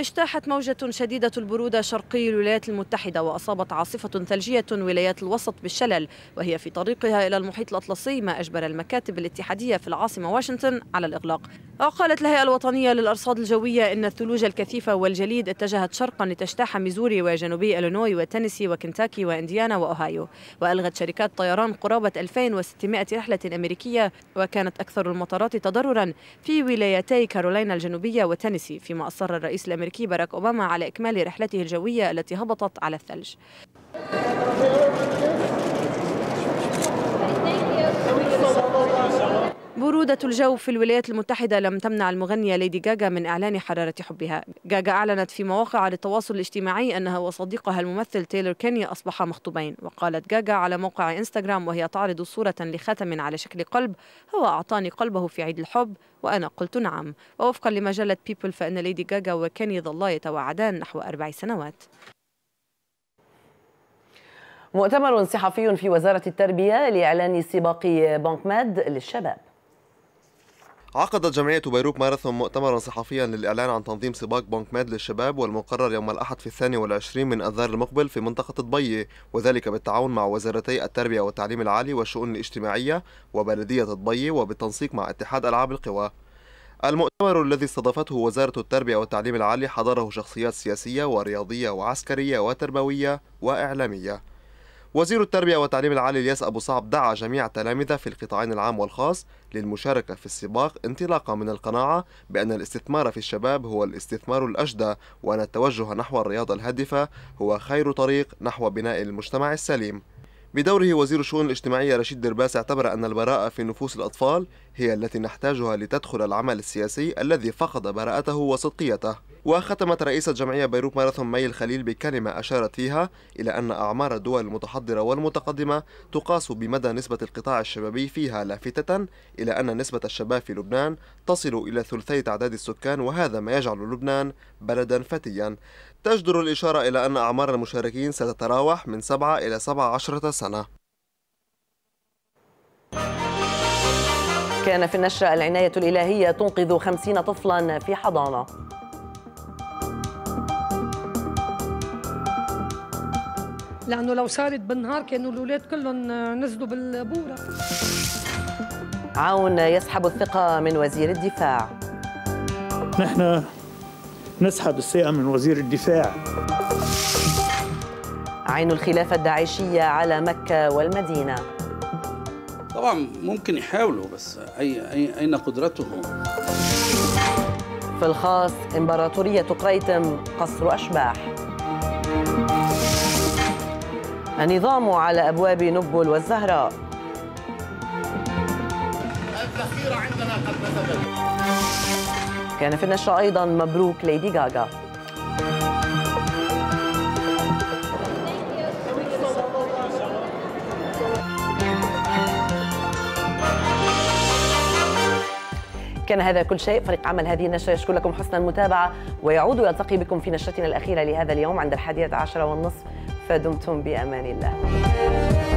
اجتاحت موجة شديدة البرودة شرقي الولايات المتحدة وأصابت عاصفة ثلجية ولايات الوسط بالشلل وهي في طريقها إلى المحيط الأطلسي ما أجبر المكاتب الاتحادية في العاصمة واشنطن على الإغلاق وقالت الهيئة الوطنية للأرصاد الجوية إن الثلوج الكثيفة والجليد اتجهت شرقا لتجتاح ميزوري وجنوبي إلينوي وتنسي وكنتاكي وإنديانا وأوهايو وألغت شركات طيران قرابة 2600 رحلة أمريكية وكانت أكثر المطارات تضررا في ولايتي كارولينا الجنوبية وتنسي فيما أصر الرئيس الأمريكي الأمريكي باراك أوباما على إكمال رحلته الجوية التي هبطت على الثلج برودة الجو في الولايات المتحدة لم تمنع المغنية ليدي غاغا من إعلان حرارة حبها غاغا أعلنت في مواقع للتواصل الاجتماعي أنها وصديقها الممثل تايلور كيني أصبحا مخطوبين وقالت غاغا على موقع إنستغرام وهي تعرض صورة لخاتم على شكل قلب هو أعطاني قلبه في عيد الحب وأنا قلت نعم ووفقا لمجلة بيبل فإن ليدي غاغا وكيني ظلا يتواعدان نحو أربع سنوات مؤتمر صحفي في وزارة التربية لإعلان سباق بنك ماد للشباب عقدت جمعية بيروك ماراثون مؤتمرا صحفيا للإعلان عن تنظيم سباق بونك ماد للشباب والمقرر يوم الأحد في الثاني والعشرين من أذار المقبل في منطقة طبية وذلك بالتعاون مع وزارتي التربية والتعليم العالي والشؤون الاجتماعية وبلدية طبية وبالتنسيق مع اتحاد ألعاب القوى المؤتمر الذي استضافته وزارة التربية والتعليم العالي حضره شخصيات سياسية ورياضية وعسكرية وتربوية وإعلامية وزير التربية والتعليم العالي الياس أبو صعب دعا جميع التلامذة في القطاعين العام والخاص للمشاركة في السباق انطلاقا من القناعة بأن الاستثمار في الشباب هو الاستثمار الأجدى وأن التوجه نحو الرياضة الهادفة هو خير طريق نحو بناء المجتمع السليم بدوره وزير الشؤون الاجتماعية رشيد درباس اعتبر أن البراءة في نفوس الأطفال هي التي نحتاجها لتدخل العمل السياسي الذي فقد براءته وصدقيته وختمت رئيسة جمعية بيروت ماراثون مي الخليل بكلمة أشارت فيها إلى أن أعمار الدول المتحضرة والمتقدمة تقاس بمدى نسبة القطاع الشبابي فيها لافتة إلى أن نسبة الشباب في لبنان تصل إلى ثلثي تعداد السكان وهذا ما يجعل لبنان بلدا فتيا تجدر الإشارة إلى أن أعمار المشاركين ستتراوح من 7 إلى 17 سنة كان في النشرة العناية الإلهية تنقذ 50 طفلا في حضانة لأنه لو صارت بالنهار كانوا الأولاد كلهم نزلوا بالبورة عون يسحب الثقة من وزير الدفاع نحن نسحب الثقة من وزير الدفاع عين الخلافة الداعشية على مكة والمدينة طبعا ممكن يحاولوا بس أي, أي أين قدرتهم في الخاص إمبراطورية قريتم قصر أشباح النظام على أبواب نبل والزهراء الذخيرة عندنا قد نزلت كان يعني في النشرة أيضا مبروك ليدي غاغا كان هذا كل شيء فريق عمل هذه النشرة يشكر لكم حسن المتابعة ويعود ويلتقي بكم في نشرتنا الأخيرة لهذا اليوم عند الحادية عشرة والنصف فدمتم بأمان الله